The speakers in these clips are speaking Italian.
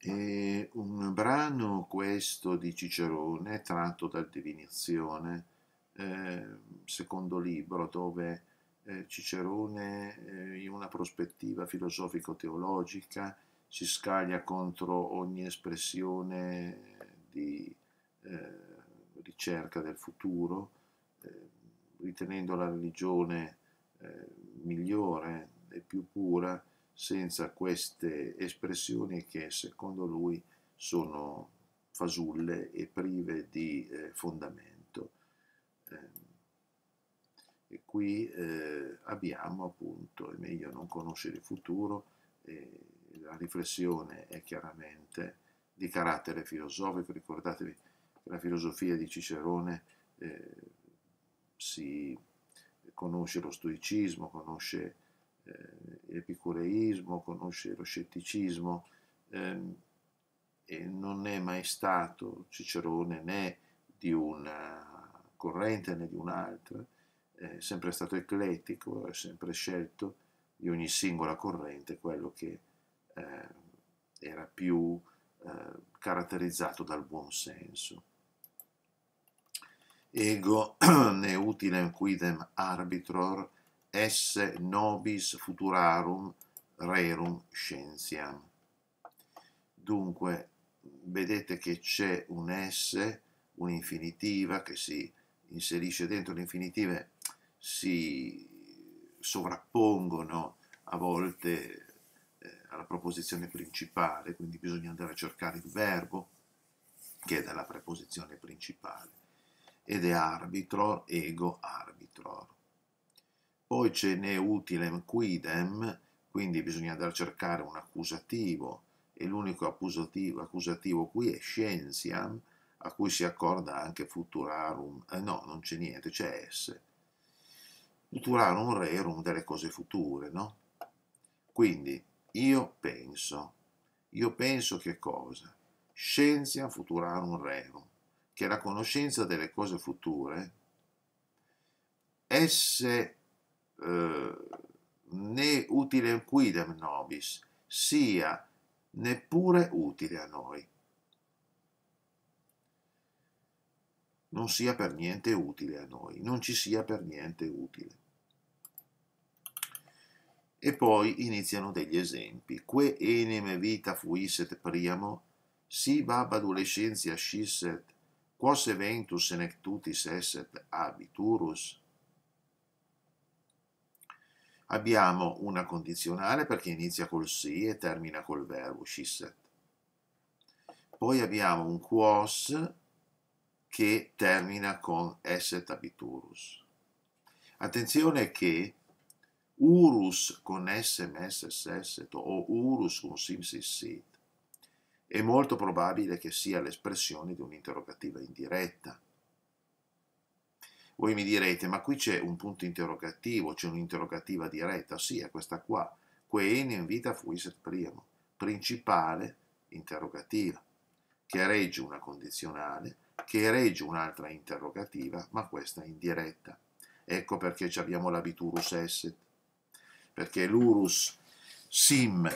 È un brano questo di Cicerone tratto da Divinizione, eh, secondo libro, dove eh, Cicerone eh, in una prospettiva filosofico-teologica si scaglia contro ogni espressione di eh, ricerca del futuro, ehm, ritenendo la religione eh, migliore e più pura senza queste espressioni che secondo lui sono fasulle e prive di eh, fondamento. Eh, e qui eh, abbiamo appunto, è meglio non conoscere il futuro, la riflessione è chiaramente di carattere filosofico, ricordatevi che la filosofia di Cicerone eh, si conosce lo stoicismo, conosce l'epicureismo, eh, conosce lo scetticismo, ehm, e non è mai stato Cicerone né di una corrente né di un'altra, è sempre stato eclettico, ha sempre scelto di ogni singola corrente quello che eh, era più eh, caratterizzato dal buon senso. Ego ne utilem quidem arbitror esse nobis futurarum rerum scientiam. Dunque, vedete che c'è un S, un'infinitiva che si inserisce dentro, le infinitive si sovrappongono a volte eh, alla proposizione principale, quindi bisogna andare a cercare il verbo che è dalla preposizione principale ed è arbitro, ego arbitror. Poi ce n'è utilem quidem, quindi bisogna andare a cercare un accusativo e l'unico accusativo, accusativo qui è scienziam, a cui si accorda anche futurarum, eh, no, non c'è niente, c'è S. Futurarum rerum delle cose future, no? Quindi io penso, io penso che cosa? Scienziam futurarum rerum, che la conoscenza delle cose future, S eh, né utile quidem nobis, sia neppure utile a noi. Non sia per niente utile a noi, non ci sia per niente utile. E poi iniziano degli esempi. Que enem vita fuisset priamo, si bab adolescentia scisset, quos eventus senectutis esset habiturus, Abbiamo una condizionale perché inizia col sì e termina col verbo, scisset. Poi abbiamo un quos che termina con esset abiturus. Attenzione che urus con sms sesset o urus con simsissit è molto probabile che sia l'espressione di un'interrogativa indiretta voi mi direte, ma qui c'è un punto interrogativo, c'è un'interrogativa diretta, sì, è questa qua. Queen in vita fuisset primo, principale interrogativa, che regge una condizionale, che regge un'altra interrogativa, ma questa indiretta. Ecco perché abbiamo l'abiturus esset, perché l'urus sim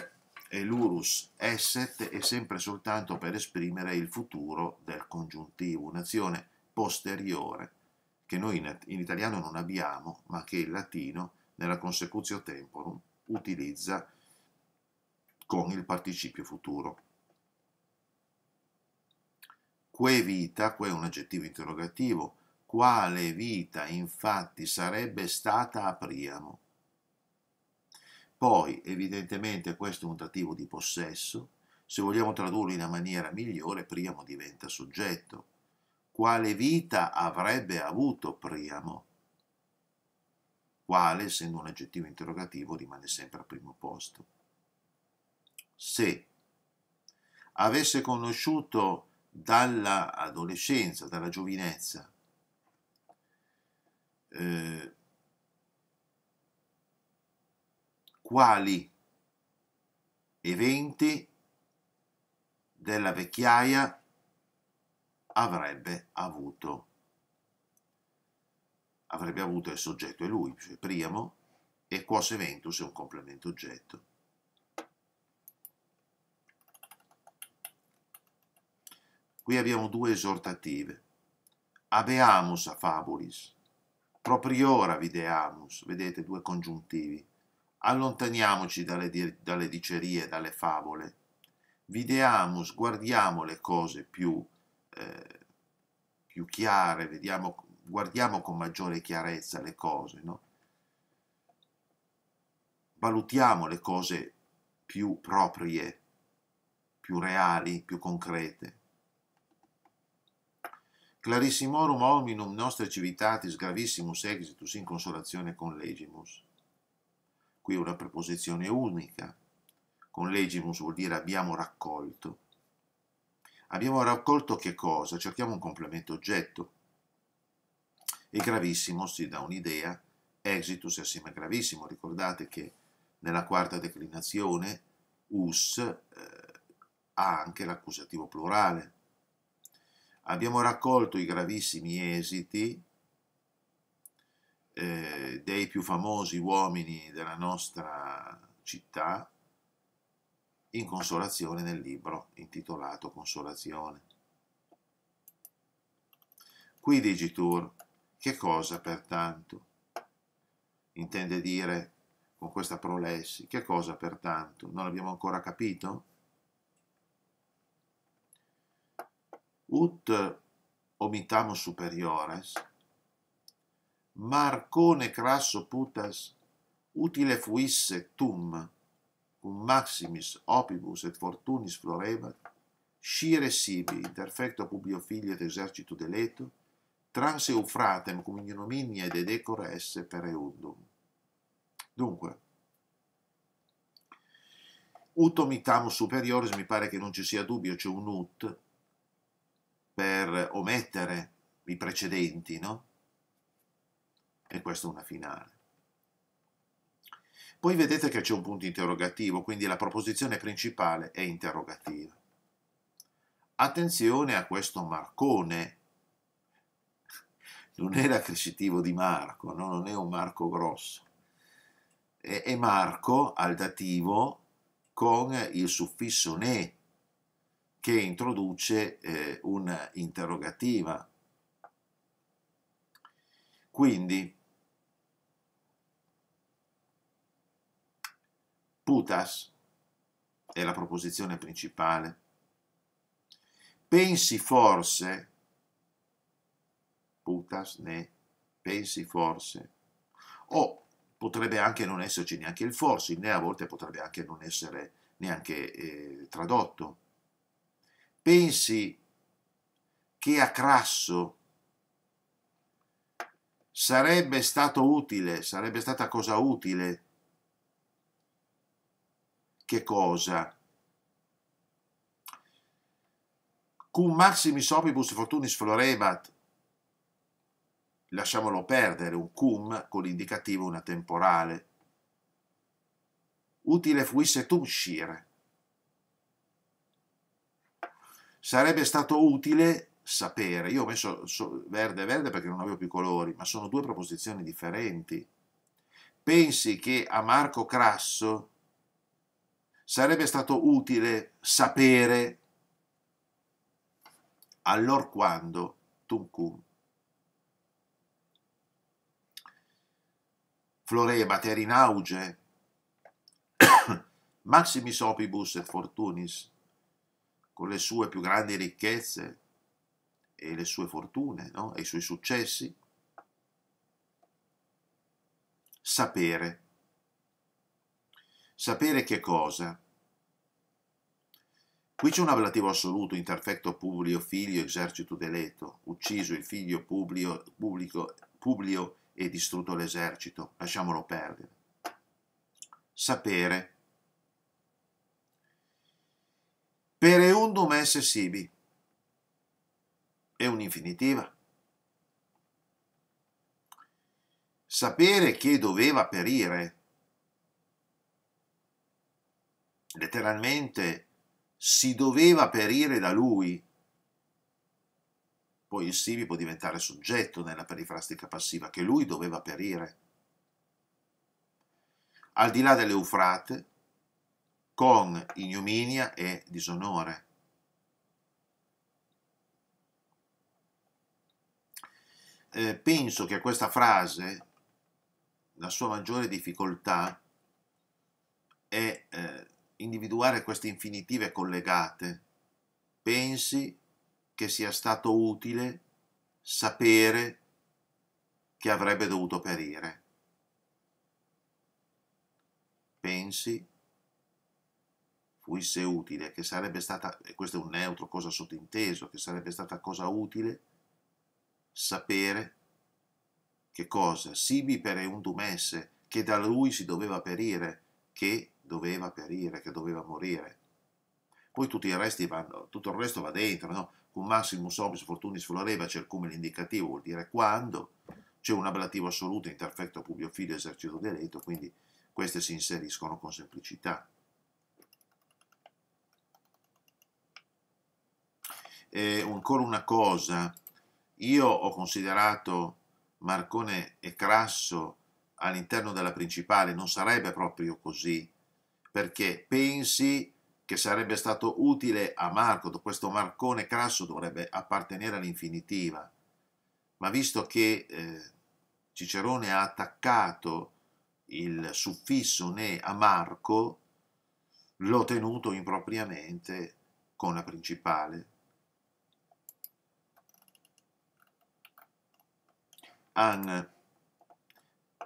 e l'urus esset è sempre soltanto per esprimere il futuro del congiuntivo, un'azione posteriore che noi in, in italiano non abbiamo, ma che il latino nella consecutio temporum utilizza con il participio futuro. Que vita, que è un aggettivo interrogativo, quale vita infatti sarebbe stata a Priamo? Poi, evidentemente, questo è un dativo di possesso. Se vogliamo tradurlo in una maniera migliore, Priamo diventa soggetto quale vita avrebbe avuto Priamo? Quale, essendo un aggettivo interrogativo, rimane sempre al primo posto. Se avesse conosciuto dalla adolescenza, dalla giovinezza, eh, quali eventi della vecchiaia avrebbe avuto. Avrebbe avuto il soggetto e lui, cioè Priamo, e quos eventus è un complemento oggetto. Qui abbiamo due esortative. Abeamus a fabulis, propriora videamus, vedete due congiuntivi. Allontaniamoci dalle, dalle dicerie, dalle favole. Videamus, guardiamo le cose più eh, più chiare, vediamo, guardiamo con maggiore chiarezza le cose, no? valutiamo le cose più proprie, più reali, più concrete. Clarissimorum hominum nostre civitatis gravissimus exitus in consolazione con legimus. Qui una preposizione unica. Con legimus vuol dire abbiamo raccolto. Abbiamo raccolto che cosa? Cerchiamo un complemento oggetto. E gravissimo si dà un'idea, exitus è assieme a gravissimo. Ricordate che nella quarta declinazione us eh, ha anche l'accusativo plurale. Abbiamo raccolto i gravissimi esiti eh, dei più famosi uomini della nostra città, in consolazione nel libro intitolato Consolazione. Qui digitur, che cosa pertanto? Intende dire con questa prolessi, che cosa pertanto? Non abbiamo ancora capito? Ut omitamo superiores, Marcone crasso putas, utile fuisse tum, cum maximis opibus et fortunis florebat, scire sibi, interfecto publio figlio et esercito deleto, trans eufratem cum ignominia ed edecora esse per eundum. Dunque, utom itam superioris mi pare che non ci sia dubbio, c'è un ut per omettere i precedenti, no? E questa è una finale. Poi vedete che c'è un punto interrogativo, quindi la proposizione principale è interrogativa. Attenzione a questo Marcone. Non è l'accrescitivo di Marco, no? non è un Marco grosso. È Marco al dativo con il suffisso ne che introduce eh, un'interrogativa. Quindi putas è la proposizione principale. Pensi forse, putas ne, pensi forse, o potrebbe anche non esserci neanche il forse, il ne a volte potrebbe anche non essere neanche eh, tradotto. Pensi che a Crasso sarebbe stato utile, sarebbe stata cosa utile che cosa? Cum maximis opibus fortunis florebat, lasciamolo perdere, un cum con l'indicativo una temporale. Utile fuisse tu uscire. Sarebbe stato utile sapere. Io ho messo verde e verde perché non avevo più colori, ma sono due proposizioni differenti. Pensi che a Marco Crasso sarebbe stato utile sapere allora quando Tuncum Floreba ter in auge maximis opibus et fortunis con le sue più grandi ricchezze e le sue fortune no? e i suoi successi sapere sapere che cosa Qui c'è un ablativo assoluto, interfecto Publio figlio esercito deleto, ucciso il figlio Publio, pubblico, Publio e distrutto l'esercito, lasciamolo perdere. Sapere. Pereundum esse sibi. È un'infinitiva. Sapere che doveva perire. Letteralmente si doveva perire da lui. Poi il Sivi può diventare soggetto nella perifrastica passiva che lui doveva perire. Al di là dell'Eufrate, con ignominia e disonore. Eh, penso che questa frase la sua maggiore difficoltà è eh, individuare queste infinitive collegate. Pensi che sia stato utile sapere che avrebbe dovuto perire. Pensi fuisse utile, che sarebbe stata, e questo è un neutro, cosa sottinteso, che sarebbe stata cosa utile sapere che cosa? Sibi per eundumesse, che da lui si doveva perire, che doveva perire, che doveva morire. Poi tutti i resti vanno, tutto il resto va dentro, no? Con massimo somis fortunis floreva c'è il cumul indicativo, vuol dire quando, c'è un ablativo assoluto, interfecto publio figlio esercito diretto, quindi queste si inseriscono con semplicità. E ancora una cosa, io ho considerato Marcone e Crasso all'interno della principale, non sarebbe proprio così, perché pensi che sarebbe stato utile a Marco, questo Marcone Crasso dovrebbe appartenere all'infinitiva, ma visto che eh, Cicerone ha attaccato il suffisso ne a Marco, l'ho tenuto impropriamente con la principale. An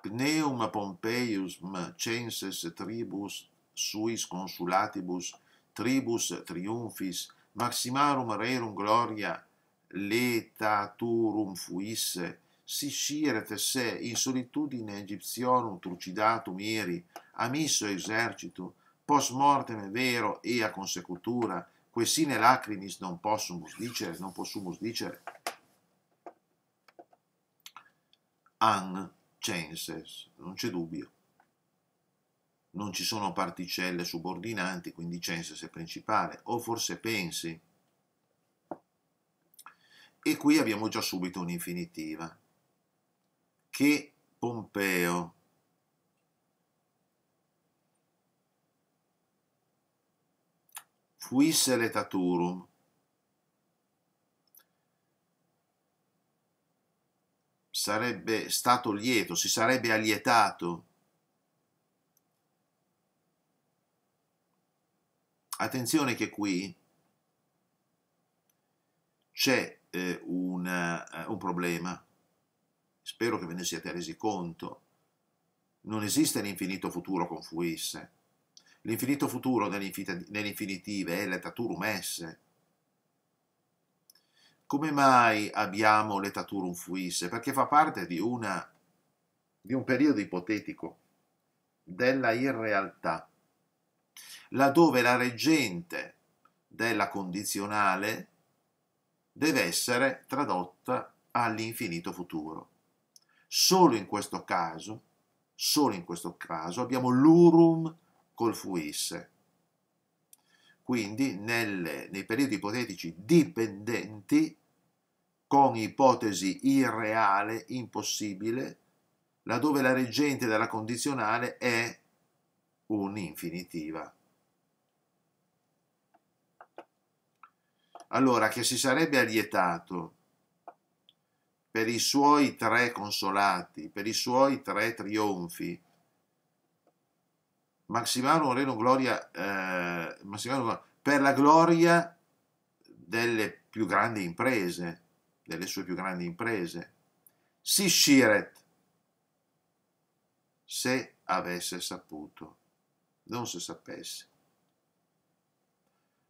Pneum Pompeius census tribus suis consulatibus, tribus triumphis, maximarum rerum gloria, letaturum fuisse, si sciret se in solitudine egizionum trucidatum ieri, amisso esercito post mortem vero e a consecutura, que sine lacrimis non possumus dicere, non possumus dicere. An censes, non c'è dubbio non ci sono particelle subordinanti, quindi census è principale, o forse pensi. E qui abbiamo già subito un'infinitiva. Che Pompeo. Fuisse letaturum. Sarebbe stato lieto, si sarebbe allietato attenzione che qui c'è eh, un, eh, un problema, spero che ve ne siate resi conto, non esiste l'infinito futuro con fuisse, l'infinito futuro nell'infinitive è l'etaturum esse, come mai abbiamo l'etaturum fuisse? Perché fa parte di, una, di, un periodo ipotetico della irrealtà laddove la reggente della condizionale deve essere tradotta all'infinito futuro. Solo in questo caso, solo in questo caso abbiamo l'urum col fuisse. Quindi nelle, nei periodi ipotetici dipendenti, con ipotesi irreale, impossibile, laddove la reggente della condizionale è un'infinitiva. Allora, che si sarebbe allietato per i suoi tre consolati, per i suoi tre trionfi. Maximano Reno Gloria, eh, Maximano, per la gloria delle più grandi imprese, delle sue più grandi imprese. Si Sishiret, se avesse saputo non si sapesse.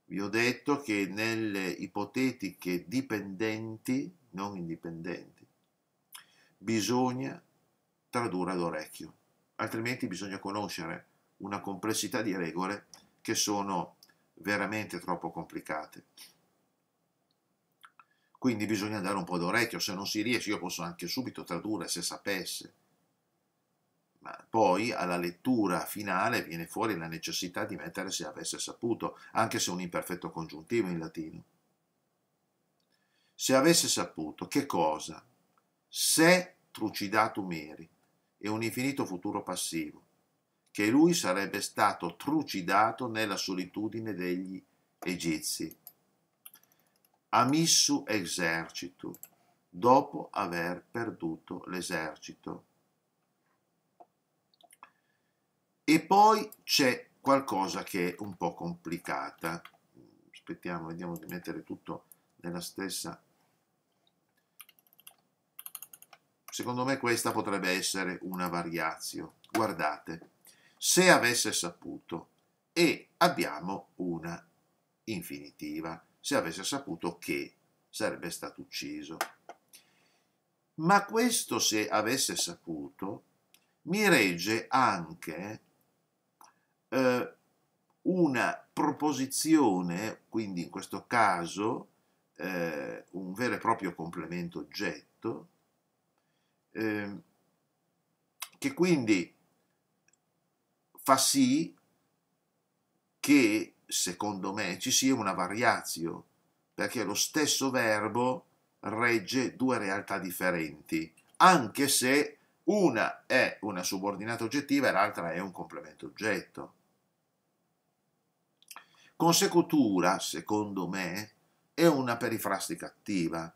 Vi ho detto che nelle ipotetiche dipendenti, non indipendenti, bisogna tradurre all'orecchio, altrimenti bisogna conoscere una complessità di regole che sono veramente troppo complicate. Quindi bisogna dare un po' d'orecchio, se non si riesce io posso anche subito tradurre se sapesse ma poi alla lettura finale viene fuori la necessità di mettere se avesse saputo, anche se un imperfetto congiuntivo in latino. Se avesse saputo, che cosa? Se trucidatum eri, è un infinito futuro passivo, che lui sarebbe stato trucidato nella solitudine degli egizi. Amissu exercitu, dopo aver perduto l'esercito E poi c'è qualcosa che è un po' complicata. Aspettiamo, vediamo di mettere tutto nella stessa... Secondo me questa potrebbe essere una variazione Guardate, se avesse saputo e abbiamo una infinitiva, se avesse saputo che sarebbe stato ucciso. Ma questo se avesse saputo mi regge anche eh, una proposizione, quindi in questo caso eh, un vero e proprio complemento oggetto, eh, che quindi fa sì che secondo me ci sia una variazio, perché lo stesso verbo regge due realtà differenti, anche se una è una subordinata oggettiva e l'altra è un complemento oggetto. Consecutura, secondo me, è una perifrastica attiva,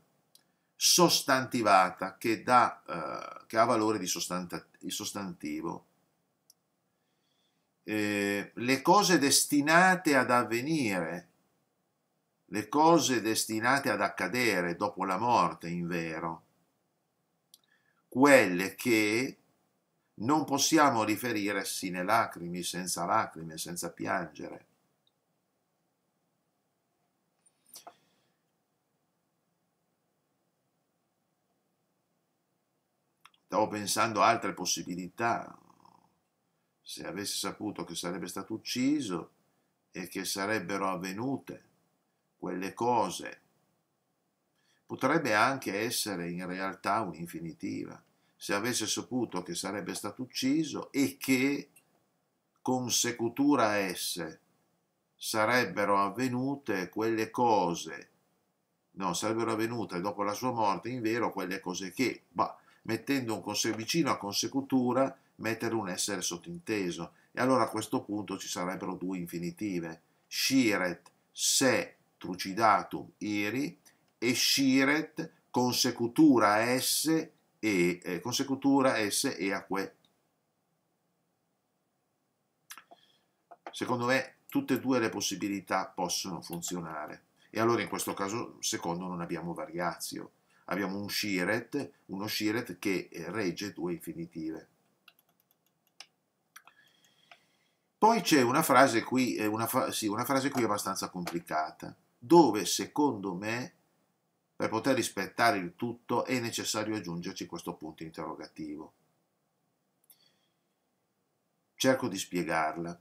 sostantivata, che, dà, eh, che ha valore di, sostantivo. Eh, le cose destinate ad avvenire, le cose destinate ad accadere dopo la morte, in vero, quelle che non possiamo riferire sine lacrimi, senza lacrime, senza piangere, Stavo pensando a altre possibilità. Se avesse saputo che sarebbe stato ucciso e che sarebbero avvenute quelle cose, potrebbe anche essere in realtà un'infinitiva. Se avesse saputo che sarebbe stato ucciso e che consecutura a esse sarebbero avvenute quelle cose, no, sarebbero avvenute dopo la sua morte, in vero, quelle cose che, bah, mettendo un vicino a consecutura, mettere un essere sottinteso, e allora a questo punto ci sarebbero due infinitive, sciret se trucidatum iri e sciret consecutura s e eh, consecutura s e aque. Secondo me tutte e due le possibilità possono funzionare e allora in questo caso secondo non abbiamo variazio abbiamo un Shiret, uno Shiret che eh, regge due infinitive. Poi c'è una, frase qui, eh, una, sì, una frase qui abbastanza complicata, dove secondo me per poter rispettare il tutto è necessario aggiungerci questo punto interrogativo. Cerco di spiegarla.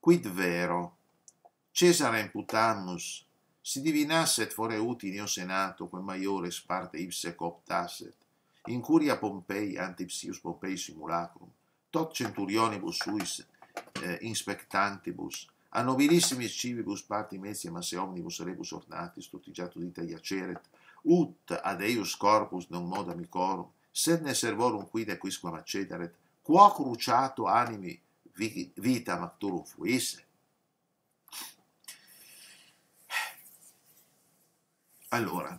Quid vero, Cesare imputamus si divinasset fore utinio senato, quem maiores parte ipse cooptasset, incuria Pompei antipsius Pompei simulacrum, tot centurionibus suis eh, inspectantibus, a nobilissimi civibus parti ma se omnibus rebus ornatis, tortigiato dita iaceret, ut ad eius corpus non moda micorum, sed ne servorum quide quisquam accederet, quo cruciato animi vita macturum fuisse. Allora,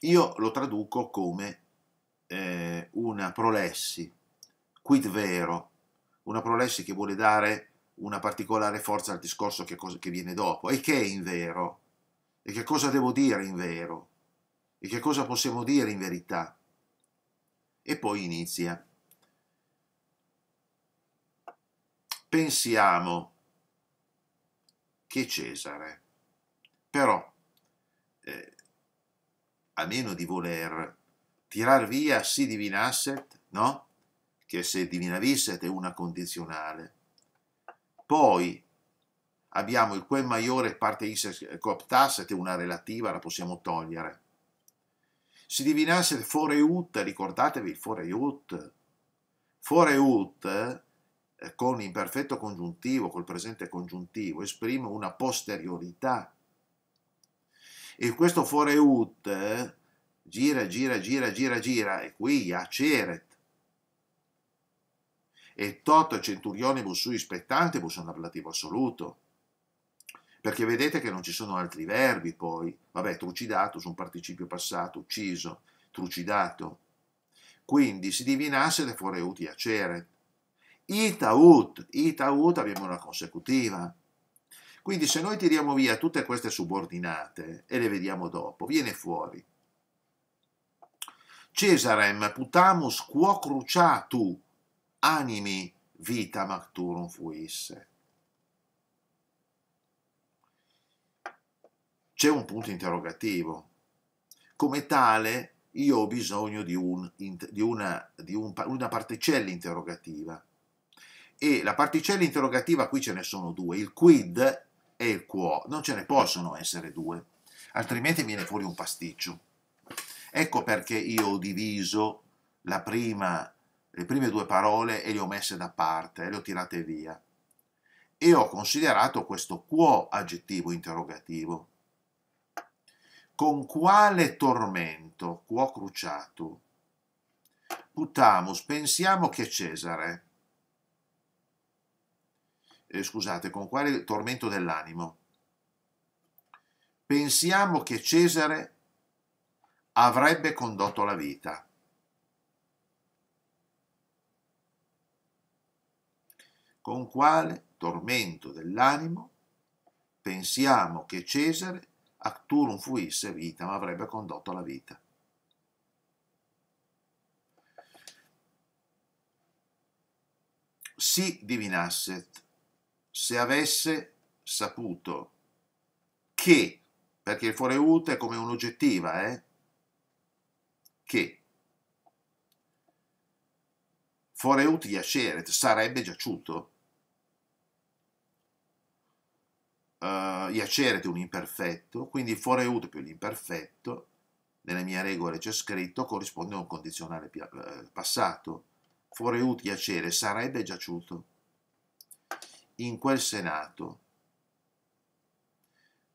io lo traduco come eh, una prolessi, quid vero, una prolessi che vuole dare una particolare forza al discorso che, che viene dopo. E che è in vero? E che cosa devo dire in vero? E che cosa possiamo dire in verità? E poi inizia. Pensiamo che Cesare. Però, eh, a meno di voler tirar via si divinasset, no? Che se divinavisset è una condizionale. Poi abbiamo il quel maiore parte is eh, cooptasset, una relativa, la possiamo togliere. Si divinasset ut, ricordatevi foreut. ut, eh, con imperfetto congiuntivo, col presente congiuntivo, esprime una posteriorità. E questo foreut eh, gira, gira, gira, gira, gira, e qui iaceret. E tot centurionibus sui spettantibus è un ablativo assoluto. Perché vedete che non ci sono altri verbi poi. Vabbè, trucidatus, un participio passato, ucciso, trucidato. Quindi si divinasse le foreut iaceret Itaut, Itaut abbiamo una consecutiva. Quindi se noi tiriamo via tutte queste subordinate e le vediamo dopo, viene fuori. Cesarem putamus quo cruciatu animi vita macturum fuisse. C'è un punto interrogativo. Come tale io ho bisogno di, un, di, una, di un, una particella interrogativa e la particella interrogativa qui ce ne sono due, il quid e il quo, non ce ne possono essere due, altrimenti viene fuori un pasticcio. Ecco perché io ho diviso prima, le prime due parole e le ho messe da parte, le ho tirate via. E ho considerato questo quo aggettivo interrogativo. Con quale tormento, quo cruciato, putamus, pensiamo che Cesare, eh, scusate, con quale tormento dell'animo? Pensiamo che Cesare avrebbe condotto la vita. Con quale tormento dell'animo pensiamo che Cesare acturum fuisse vita, ma avrebbe condotto la vita. Si divinasset se avesse saputo che, perché il fuori ut è come un'oggettiva, eh? che fuori ut Yasheret sarebbe giaciuto. Uh, Yaceret è un imperfetto, quindi fuori ut più l'imperfetto, nelle mie regole c'è scritto, corrisponde a un condizionale eh, passato. Fuori ut Yacere sarebbe giaciuto in quel Senato,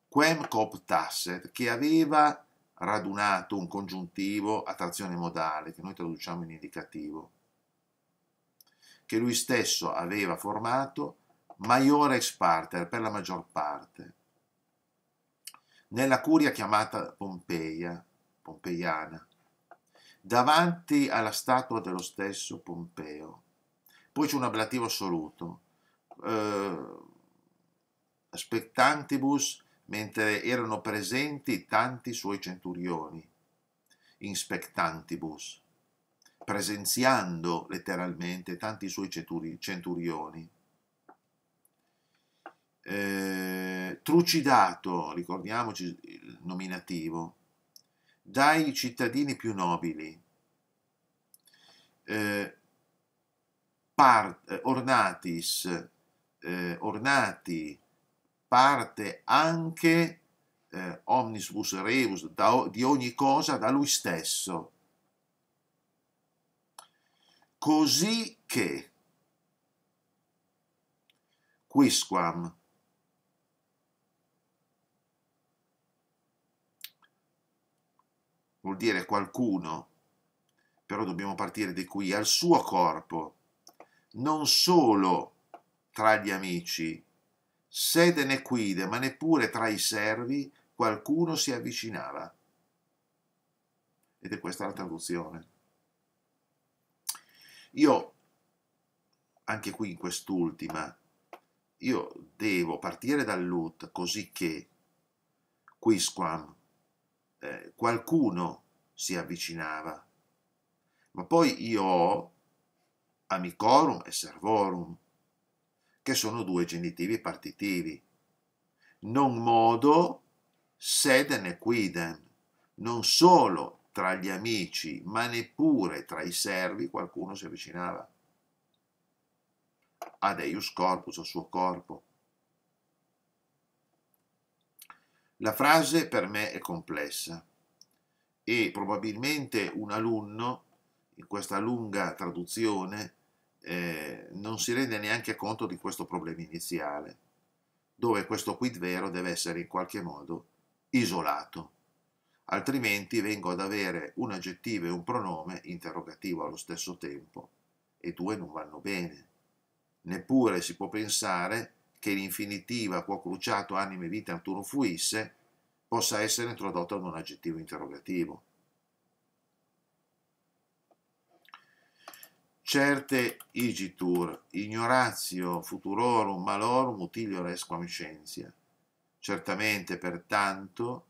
quem cooptasset, che aveva radunato un congiuntivo a trazione modale, che noi traduciamo in indicativo, che lui stesso aveva formato maiore ex parter, per la maggior parte, nella curia chiamata Pompeia, pompeiana, davanti alla statua dello stesso Pompeo. Poi c'è un ablativo assoluto, eh, spectantibus mentre erano presenti tanti suoi centurioni in spectantibus, presenziando letteralmente tanti suoi centuri centurioni. Eh, trucidato, ricordiamoci il nominativo, dai cittadini più nobili, eh, part, eh, ornatis eh, ornati, parte anche eh, omnibus reus, da, di ogni cosa da lui stesso. Così che, quisquam, vuol dire qualcuno, però dobbiamo partire di qui, al suo corpo, non solo tra gli amici. Sede ne quide, ma neppure tra i servi qualcuno si avvicinava. Ed è questa la traduzione. Io, anche qui in quest'ultima, io devo partire dal lut così che quisquam eh, qualcuno si avvicinava. Ma poi io ho amicorum e servorum, che sono due genitivi partitivi. Non modo, sed ne quidem, non solo tra gli amici, ma neppure tra i servi qualcuno si avvicinava. Ad eius corpus, al suo corpo. La frase per me è complessa e probabilmente un alunno, in questa lunga traduzione, eh, non si rende neanche conto di questo problema iniziale, dove questo quid vero deve essere in qualche modo isolato, altrimenti vengo ad avere un aggettivo e un pronome interrogativo allo stesso tempo, e due non vanno bene. Neppure si può pensare che l'infinitiva quo cruciato anime vita tu non fuisse possa essere introdotta ad un aggettivo interrogativo certe igitur, ignoratio futurorum malorum utilio res quam Certamente, pertanto,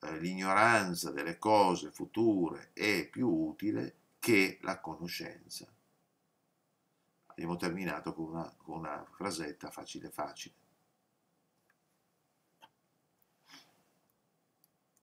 eh, l'ignoranza delle cose future è più utile che la conoscenza. Abbiamo terminato con una, con una frasetta facile facile.